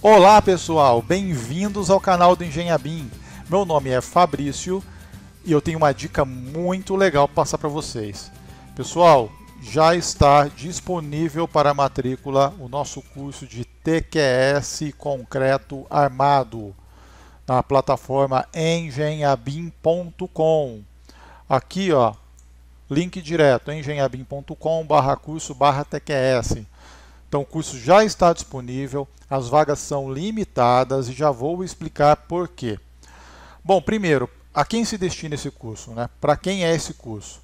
Olá pessoal, bem-vindos ao canal do Engenhabim. Meu nome é Fabrício e eu tenho uma dica muito legal para passar para vocês. Pessoal, já está disponível para matrícula o nosso curso de TQS Concreto Armado na plataforma engenhabim.com. Aqui, ó, link direto engenhabim.com/curso/tqs. Então, o curso já está disponível, as vagas são limitadas e já vou explicar por quê. Bom, primeiro, a quem se destina esse curso? Né? Para quem é esse curso?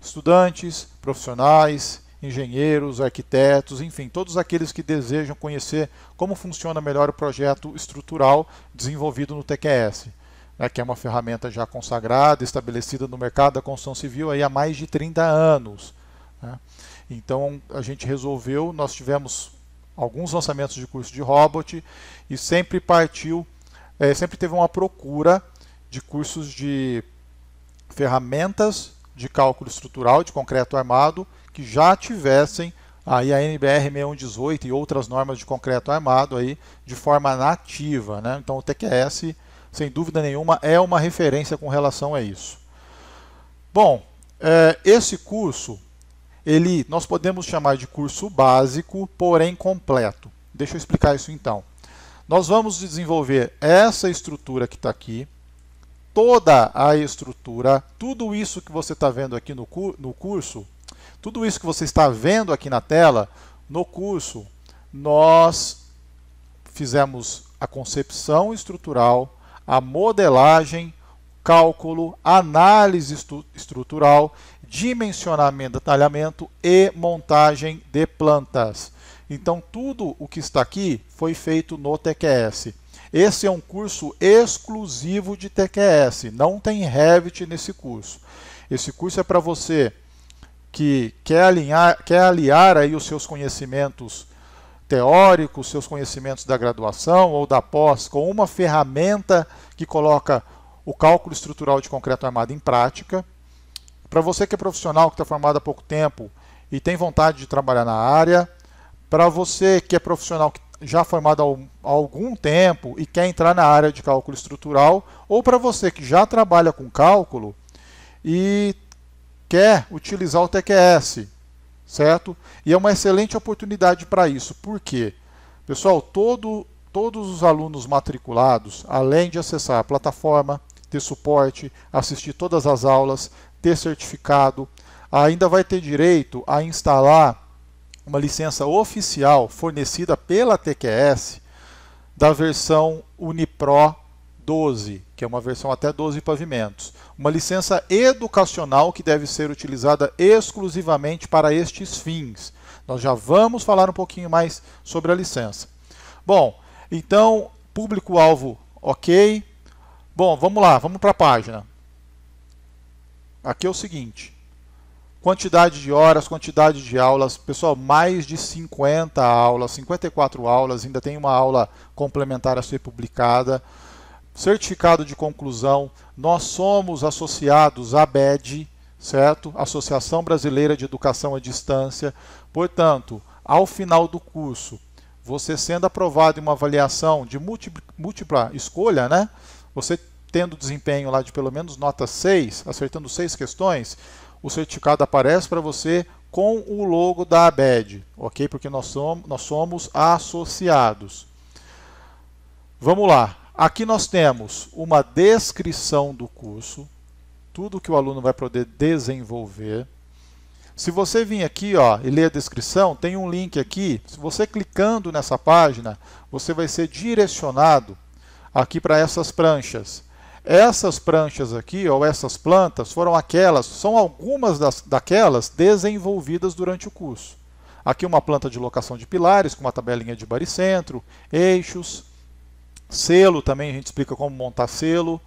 Estudantes, profissionais, engenheiros, arquitetos, enfim, todos aqueles que desejam conhecer como funciona melhor o projeto estrutural desenvolvido no TQS, né, que é uma ferramenta já consagrada, estabelecida no mercado da construção civil aí há mais de 30 anos. Né. Então a gente resolveu, nós tivemos alguns lançamentos de curso de robot e sempre partiu, é, sempre teve uma procura de cursos de ferramentas de cálculo estrutural de concreto armado que já tivessem aí a NBR 6118 e outras normas de concreto armado aí de forma nativa, né? Então o TQS, sem dúvida nenhuma, é uma referência com relação a isso. Bom, é, esse curso ele nós podemos chamar de curso básico, porém completo. Deixa eu explicar isso então. Nós vamos desenvolver essa estrutura que está aqui, toda a estrutura, tudo isso que você está vendo aqui no, cu no curso, tudo isso que você está vendo aqui na tela, no curso, nós fizemos a concepção estrutural, a modelagem, cálculo, análise estrutural dimensionamento, detalhamento e montagem de plantas. Então, tudo o que está aqui foi feito no TQS. Esse é um curso exclusivo de TQS, não tem Revit nesse curso. Esse curso é para você que quer, alinhar, quer aliar aí os seus conhecimentos teóricos, seus conhecimentos da graduação ou da pós, com uma ferramenta que coloca o cálculo estrutural de concreto armado em prática, para você que é profissional, que está formado há pouco tempo e tem vontade de trabalhar na área, para você que é profissional que já formado há algum tempo e quer entrar na área de cálculo estrutural, ou para você que já trabalha com cálculo e quer utilizar o TQS, certo? E é uma excelente oportunidade para isso. Por quê? Pessoal, todo, todos os alunos matriculados, além de acessar a plataforma, ter suporte, assistir todas as aulas, ter certificado, ainda vai ter direito a instalar uma licença oficial fornecida pela TQS da versão Unipro 12, que é uma versão até 12 pavimentos. Uma licença educacional que deve ser utilizada exclusivamente para estes fins. Nós já vamos falar um pouquinho mais sobre a licença. Bom, então, público-alvo ok. Bom, vamos lá, vamos para a página aqui é o seguinte: quantidade de horas, quantidade de aulas, pessoal, mais de 50 aulas, 54 aulas, ainda tem uma aula complementar a ser publicada. Certificado de conclusão, nós somos associados à BED, certo? Associação Brasileira de Educação à Distância. Portanto, ao final do curso, você sendo aprovado em uma avaliação de múltipla, múltipla escolha, né? Você tendo desempenho lá de pelo menos nota 6, acertando 6 questões, o certificado aparece para você com o logo da ABED, ok? Porque nós somos, nós somos associados. Vamos lá. Aqui nós temos uma descrição do curso, tudo que o aluno vai poder desenvolver. Se você vir aqui ó, e ler a descrição, tem um link aqui. Se você clicando nessa página, você vai ser direcionado aqui para essas pranchas. Essas pranchas aqui, ou essas plantas, foram aquelas, são algumas das, daquelas desenvolvidas durante o curso. Aqui uma planta de locação de pilares, com uma tabelinha de baricentro, eixos, selo também, a gente explica como montar selo,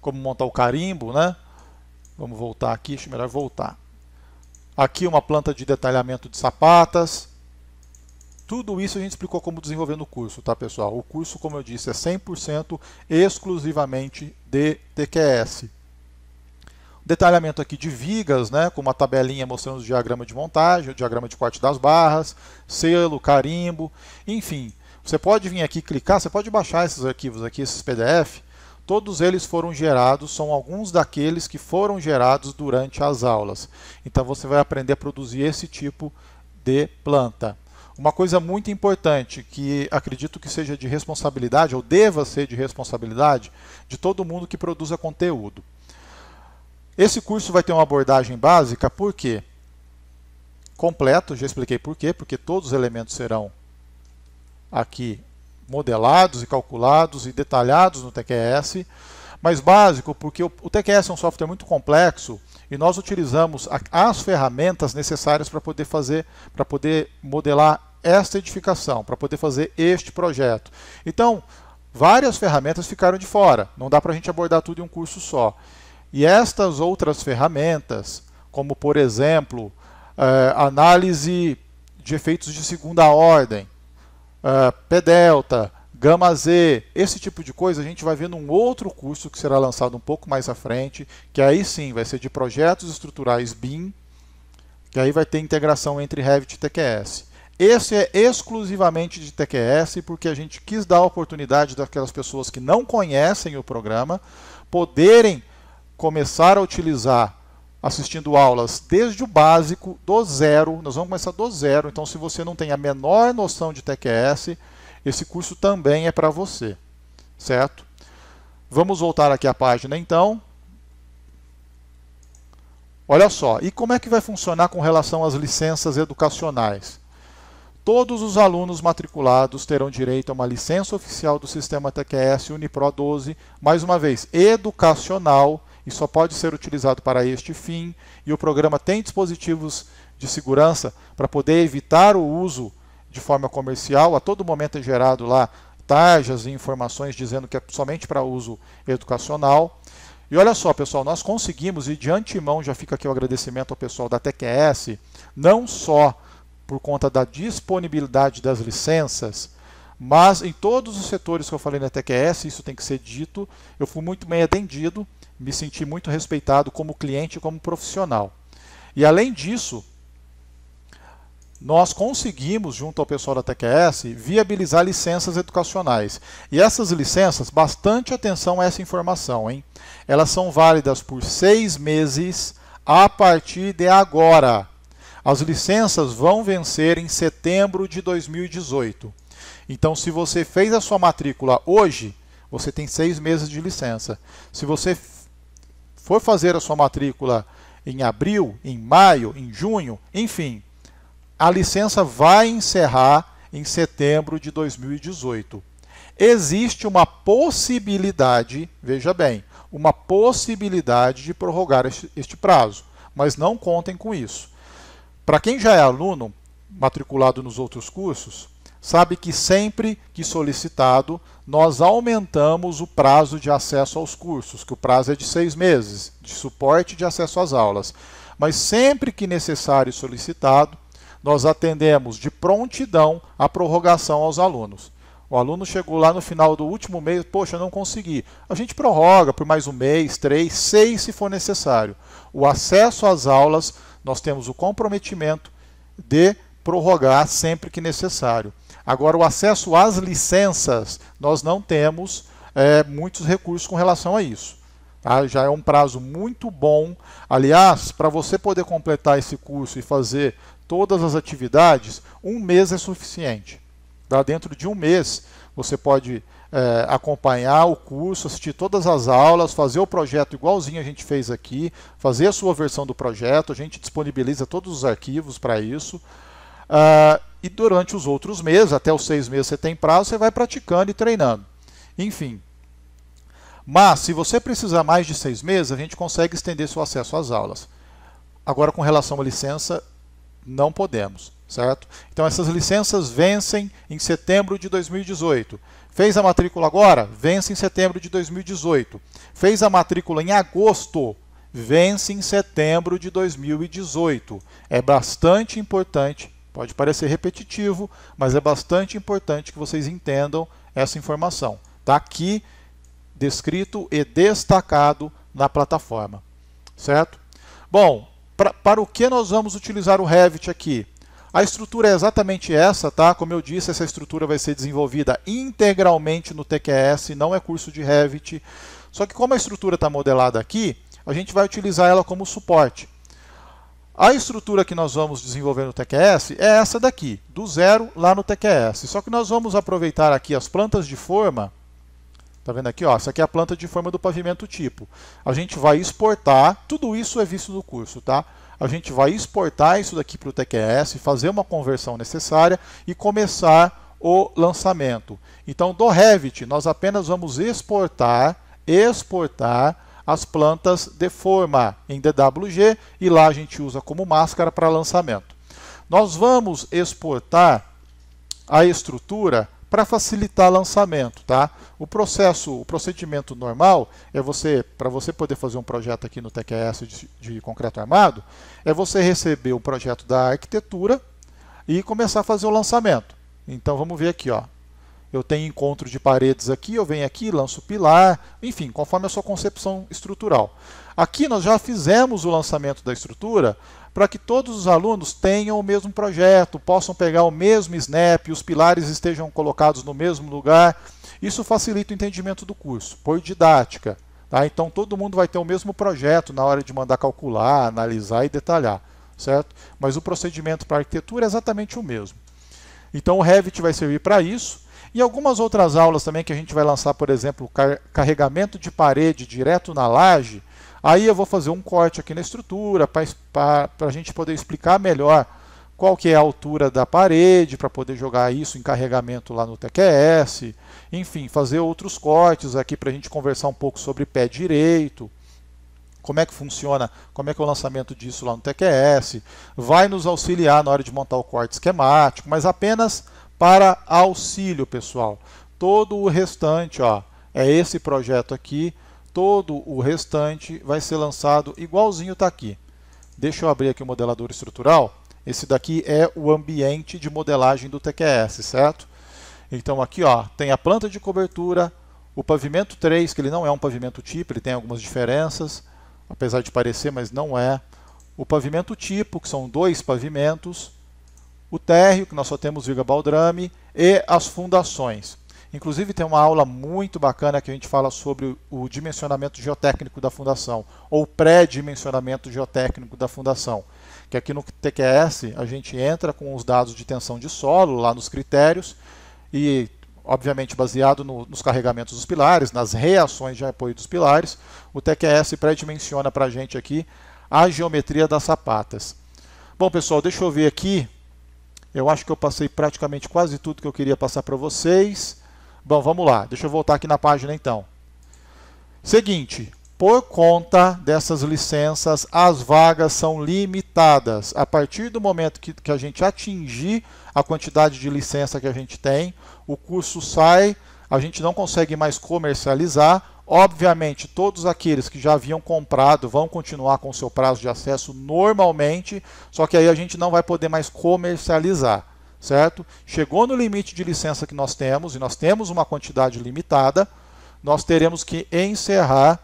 como montar o carimbo, né? Vamos voltar aqui, acho melhor voltar. Aqui uma planta de detalhamento de sapatas, tudo isso a gente explicou como desenvolver no curso, tá pessoal? O curso, como eu disse, é 100% exclusivamente de TQS. Detalhamento aqui de vigas, né, com uma tabelinha mostrando o diagrama de montagem, o diagrama de corte das barras, selo, carimbo, enfim. Você pode vir aqui clicar, você pode baixar esses arquivos aqui, esses PDF, todos eles foram gerados, são alguns daqueles que foram gerados durante as aulas. Então você vai aprender a produzir esse tipo de planta. Uma coisa muito importante que acredito que seja de responsabilidade, ou deva ser de responsabilidade, de todo mundo que produza conteúdo. Esse curso vai ter uma abordagem básica, por quê? Completo, já expliquei por quê, porque todos os elementos serão aqui modelados e calculados e detalhados no TQS mais básico, porque o, TQS é um software muito complexo e nós utilizamos as ferramentas necessárias para poder fazer, para poder modelar esta edificação, para poder fazer este projeto. Então, várias ferramentas ficaram de fora, não dá para a gente abordar tudo em um curso só. E estas outras ferramentas, como por exemplo, eh, análise de efeitos de segunda ordem, eh, P-delta, gama Z, esse tipo de coisa a gente vai ver num outro curso que será lançado um pouco mais à frente, que aí sim vai ser de projetos estruturais BIM, que aí vai ter integração entre Revit e TQS. Esse é exclusivamente de TQS, porque a gente quis dar a oportunidade daquelas pessoas que não conhecem o programa poderem começar a utilizar assistindo aulas desde o básico, do zero. Nós vamos começar do zero, então se você não tem a menor noção de TQS, esse curso também é para você, certo? Vamos voltar aqui à página então. Olha só, e como é que vai funcionar com relação às licenças educacionais? Todos os alunos matriculados terão direito a uma licença oficial do sistema TQS Unipro 12, mais uma vez, educacional, e só pode ser utilizado para este fim, e o programa tem dispositivos de segurança para poder evitar o uso de forma comercial. A todo momento é gerado lá tarjas e informações dizendo que é somente para uso educacional. E olha só, pessoal, nós conseguimos, e de antemão já fica aqui o agradecimento ao pessoal da TQS, não só por conta da disponibilidade das licenças, mas em todos os setores que eu falei na TQS, isso tem que ser dito, eu fui muito bem atendido, me senti muito respeitado como cliente e como profissional. E além disso, nós conseguimos, junto ao pessoal da TQS, viabilizar licenças educacionais. E essas licenças, bastante atenção a essa informação, hein? Elas são válidas por seis meses a partir de agora. As licenças vão vencer em setembro de 2018. Então, se você fez a sua matrícula hoje, você tem seis meses de licença. Se você for fazer a sua matrícula em abril, em maio, em junho, enfim, a licença vai encerrar em setembro de 2018. Existe uma possibilidade, veja bem, uma possibilidade de prorrogar este prazo, mas não contem com isso. Para quem já é aluno matriculado nos outros cursos, sabe que sempre que solicitado, nós aumentamos o prazo de acesso aos cursos, que o prazo é de seis meses, de suporte de acesso às aulas. Mas sempre que necessário e solicitado, nós atendemos de prontidão a prorrogação aos alunos. O aluno chegou lá no final do último mês, poxa, não consegui. A gente prorroga por mais um mês, três, seis, se for necessário. O acesso às aulas, nós temos o comprometimento de prorrogar sempre que necessário. Agora, o acesso às licenças, nós não temos é, muitos recursos com relação a isso. Tá? Já é um prazo muito bom. Aliás, para você poder completar esse curso e fazer todas as atividades, um mês é suficiente. Tá? Dentro de um mês, você pode é, acompanhar o curso, assistir todas as aulas, fazer o projeto igualzinho a gente fez aqui, fazer a sua versão do projeto, a gente disponibiliza todos os arquivos para isso. Uh, e durante os outros meses, até os seis meses você tem prazo, você vai praticando e treinando. Enfim. Mas, se você precisar mais de seis meses, a gente consegue estender seu acesso às aulas. Agora, com relação à licença, não podemos, certo? Então essas licenças vencem em setembro de 2018. Fez a matrícula agora? Vence em setembro de 2018. Fez a matrícula em agosto? Vence em setembro de 2018. É bastante importante, pode parecer repetitivo, mas é bastante importante que vocês entendam essa informação. Está aqui descrito e destacado na plataforma, certo? Bom, pra, para o que nós vamos utilizar o Revit aqui? A estrutura é exatamente essa, tá? Como eu disse, essa estrutura vai ser desenvolvida integralmente no TQS, não é curso de Revit. Só que como a estrutura está modelada aqui, a gente vai utilizar ela como suporte. A estrutura que nós vamos desenvolver no TQS é essa daqui, do zero lá no TQS. Só que nós vamos aproveitar aqui as plantas de forma Tá vendo aqui? Ó, essa aqui é a planta de forma do pavimento tipo. A gente vai exportar, tudo isso é visto no curso, tá? A gente vai exportar isso daqui para o TQS, fazer uma conversão necessária e começar o lançamento. Então, do Revit, nós apenas vamos exportar, exportar as plantas de forma em DWG e lá a gente usa como máscara para lançamento. Nós vamos exportar a estrutura para facilitar o lançamento, tá? O processo, o procedimento normal é você, para você poder fazer um projeto aqui no TQS de, de concreto armado, é você receber o projeto da arquitetura e começar a fazer o lançamento. Então vamos ver aqui, ó eu tenho encontro de paredes aqui, eu venho aqui, lanço o pilar, enfim, conforme a sua concepção estrutural. Aqui nós já fizemos o lançamento da estrutura para que todos os alunos tenham o mesmo projeto, possam pegar o mesmo snap, os pilares estejam colocados no mesmo lugar. Isso facilita o entendimento do curso, por didática. Tá? Então todo mundo vai ter o mesmo projeto na hora de mandar calcular, analisar e detalhar, certo? Mas o procedimento para arquitetura é exatamente o mesmo. Então o Revit vai servir para isso. E algumas outras aulas também que a gente vai lançar, por exemplo, carregamento de parede direto na laje. Aí eu vou fazer um corte aqui na estrutura para a gente poder explicar melhor qual que é a altura da parede para poder jogar isso em carregamento lá no TQS, enfim, fazer outros cortes aqui para a gente conversar um pouco sobre pé direito, como é que funciona, como é que é o lançamento disso lá no TQS, vai nos auxiliar na hora de montar o corte esquemático, mas apenas para auxílio, pessoal. Todo o restante, ó, é esse projeto aqui, todo o restante vai ser lançado igualzinho está aqui. Deixa eu abrir aqui o modelador estrutural. Esse daqui é o ambiente de modelagem do TQS, certo? Então aqui ó, tem a planta de cobertura, o pavimento 3, que ele não é um pavimento tipo, ele tem algumas diferenças, apesar de parecer, mas não é. O pavimento tipo, que são dois pavimentos, o térreo, que nós só temos Viga Baldrame, e as fundações. Inclusive tem uma aula muito bacana que a gente fala sobre o dimensionamento geotécnico da fundação, ou pré-dimensionamento geotécnico da fundação, que aqui no TQS a gente entra com os dados de tensão de solo, lá nos critérios, e obviamente baseado no, nos carregamentos dos pilares, nas reações de apoio dos pilares, o TQS pré-dimensiona para a gente aqui a geometria das sapatas. Bom, pessoal, deixa eu ver aqui eu acho que eu passei praticamente quase tudo que eu queria passar para vocês. Bom, vamos lá. Deixa eu voltar aqui na página então. Seguinte, por conta dessas licenças, as vagas são limitadas. A partir do momento que, que a gente atingir a quantidade de licença que a gente tem, o curso sai, a gente não consegue mais comercializar, Obviamente, todos aqueles que já haviam comprado vão continuar com seu prazo de acesso normalmente, só que aí a gente não vai poder mais comercializar, certo? Chegou no limite de licença que nós temos, e nós temos uma quantidade limitada, nós teremos que encerrar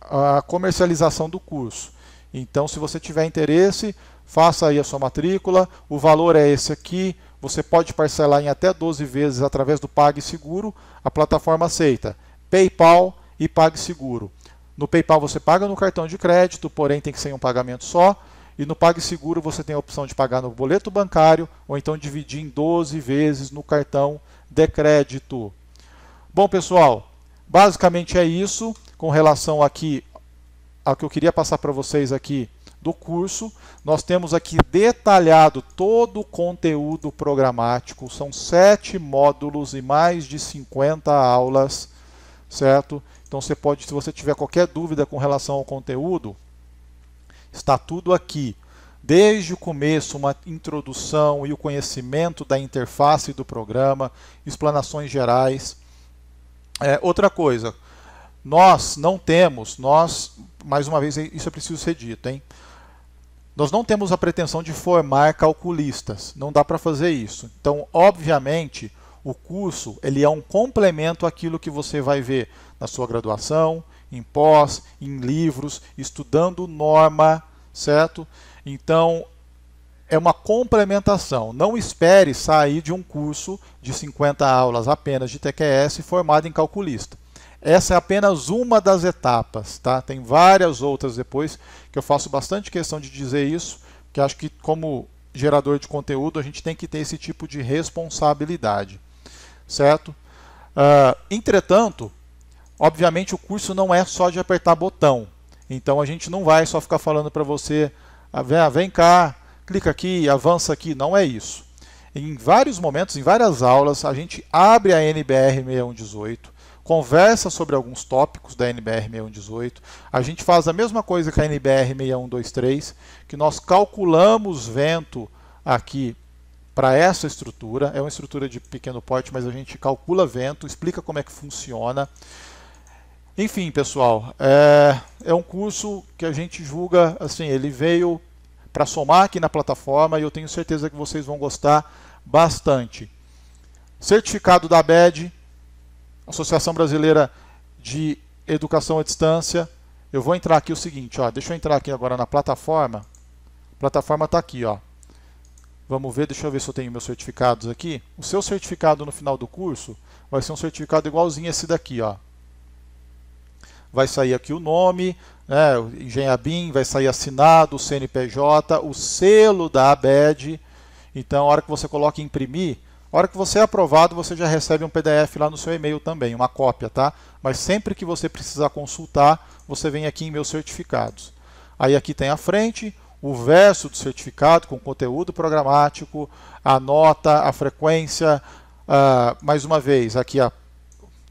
a comercialização do curso. Então, se você tiver interesse, faça aí a sua matrícula, o valor é esse aqui, você pode parcelar em até 12 vezes através do PagSeguro, a plataforma aceita PayPal, e PagSeguro. No PayPal você paga no cartão de crédito, porém tem que ser um pagamento só. E no PagSeguro você tem a opção de pagar no boleto bancário ou então dividir em 12 vezes no cartão de crédito. Bom, pessoal, basicamente é isso com relação aqui ao que eu queria passar para vocês aqui do curso. Nós temos aqui detalhado todo o conteúdo programático, são sete módulos e mais de 50 aulas, certo? Então você pode, se você tiver qualquer dúvida com relação ao conteúdo, está tudo aqui. Desde o começo, uma introdução e o conhecimento da interface do programa, explanações gerais. É, outra coisa, nós não temos, nós, mais uma vez, isso é preciso ser dito, hein? Nós não temos a pretensão de formar calculistas, não dá para fazer isso. Então, obviamente, o curso ele é um complemento àquilo que você vai ver na sua graduação, em pós, em livros, estudando norma, certo? Então, é uma complementação. Não espere sair de um curso de 50 aulas apenas de TQS formado em calculista. Essa é apenas uma das etapas, tá? Tem várias outras depois que eu faço bastante questão de dizer isso, que acho que como gerador de conteúdo a gente tem que ter esse tipo de responsabilidade, certo? Uh, entretanto, Obviamente o curso não é só de apertar botão. Então a gente não vai só ficar falando para você, ah, ah, vem cá, clica aqui, avança aqui, não é isso. Em vários momentos, em várias aulas, a gente abre a NBR 6118, conversa sobre alguns tópicos da NBR 6118. A gente faz a mesma coisa que a NBR 6123, que nós calculamos vento aqui para essa estrutura. É uma estrutura de pequeno porte, mas a gente calcula vento, explica como é que funciona. Enfim, pessoal, é, é um curso que a gente julga, assim, ele veio para somar aqui na plataforma e eu tenho certeza que vocês vão gostar bastante. Certificado da ABED, Associação Brasileira de Educação à Distância. Eu vou entrar aqui o seguinte, ó, deixa eu entrar aqui agora na plataforma. A plataforma está aqui, ó. Vamos ver, deixa eu ver se eu tenho meus certificados aqui. O seu certificado no final do curso vai ser um certificado igualzinho a esse daqui, ó vai sair aqui o nome, né, o Engenhabim vai sair assinado, o CNPJ, o selo da ABED. Então, a hora que você coloca imprimir, a hora que você é aprovado, você já recebe um PDF lá no seu e-mail também, uma cópia, tá? Mas sempre que você precisar consultar, você vem aqui em meus certificados. Aí aqui tem a frente, o verso do certificado com conteúdo programático, a nota, a frequência, uh, mais uma vez, aqui a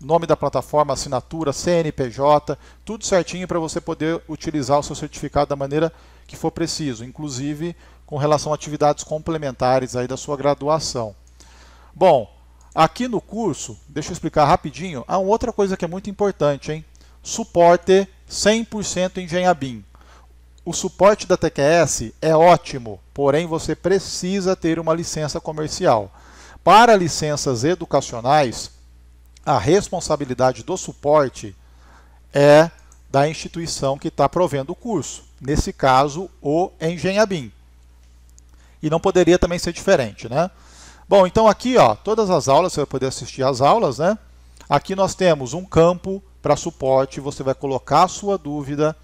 nome da plataforma, assinatura, CNPJ, tudo certinho para você poder utilizar o seu certificado da maneira que for preciso, inclusive com relação a atividades complementares aí da sua graduação. Bom, aqui no curso, deixa eu explicar rapidinho, há uma outra coisa que é muito importante, hein? Suporte 100% Engenhabim. O suporte da TQS é ótimo, porém você precisa ter uma licença comercial. Para licenças educacionais, a responsabilidade do suporte é da instituição que está provendo o curso, nesse caso, o Engenhabim. E não poderia também ser diferente, né? Bom, então aqui, ó, todas as aulas, você vai poder assistir às aulas, né? Aqui nós temos um campo para suporte, você vai colocar a sua dúvida,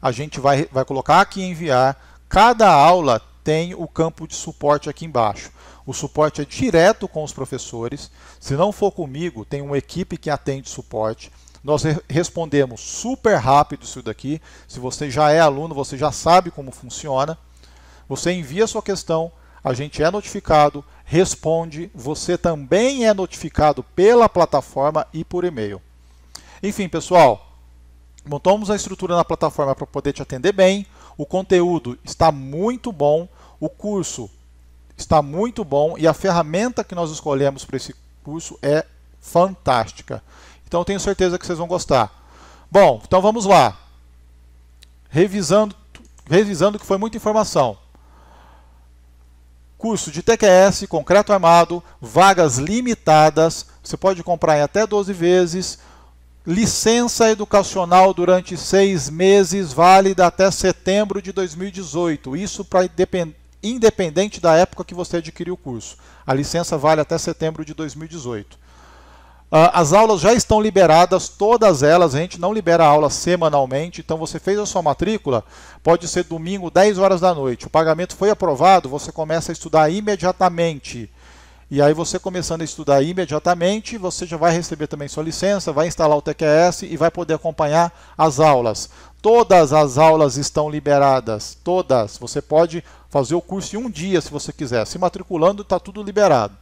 a gente vai, vai colocar aqui enviar, cada aula tem o campo de suporte aqui embaixo. O suporte é direto com os professores. Se não for comigo, tem uma equipe que atende suporte. Nós respondemos super rápido isso daqui. Se você já é aluno, você já sabe como funciona. Você envia sua questão, a gente é notificado, responde, você também é notificado pela plataforma e por e-mail. Enfim, pessoal, montamos a estrutura na plataforma para poder te atender bem. O conteúdo está muito bom. O curso está muito bom e a ferramenta que nós escolhemos para esse curso é fantástica. Então tenho certeza que vocês vão gostar. Bom, então vamos lá. Revisando, revisando que foi muita informação. Curso de TQS, concreto armado, vagas limitadas, você pode comprar em até 12 vezes, licença educacional durante seis meses, válida até setembro de 2018. Isso para depender independente da época que você adquiriu o curso. A licença vale até setembro de 2018. Ah, as aulas já estão liberadas, todas elas, a gente não libera aula semanalmente, então você fez a sua matrícula, pode ser domingo, 10 horas da noite. O pagamento foi aprovado, você começa a estudar imediatamente. E aí você começando a estudar imediatamente, você já vai receber também sua licença, vai instalar o TQS e vai poder acompanhar as aulas. Todas as aulas estão liberadas, todas. Você pode fazer o curso em um dia se você quiser. Se matriculando, está tudo liberado.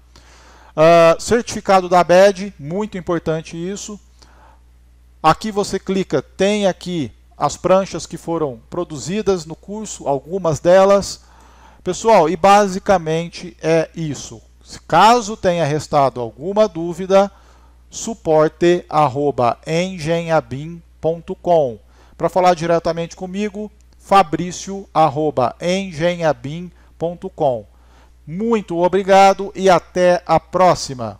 Uh, certificado da BED, muito importante isso. Aqui você clica, tem aqui as pranchas que foram produzidas no curso, algumas delas. Pessoal, e basicamente é isso. Caso tenha restado alguma dúvida, suporte@engenhabim.com. Para falar diretamente comigo, fabrício.engenhabim.com. Muito obrigado e até a próxima!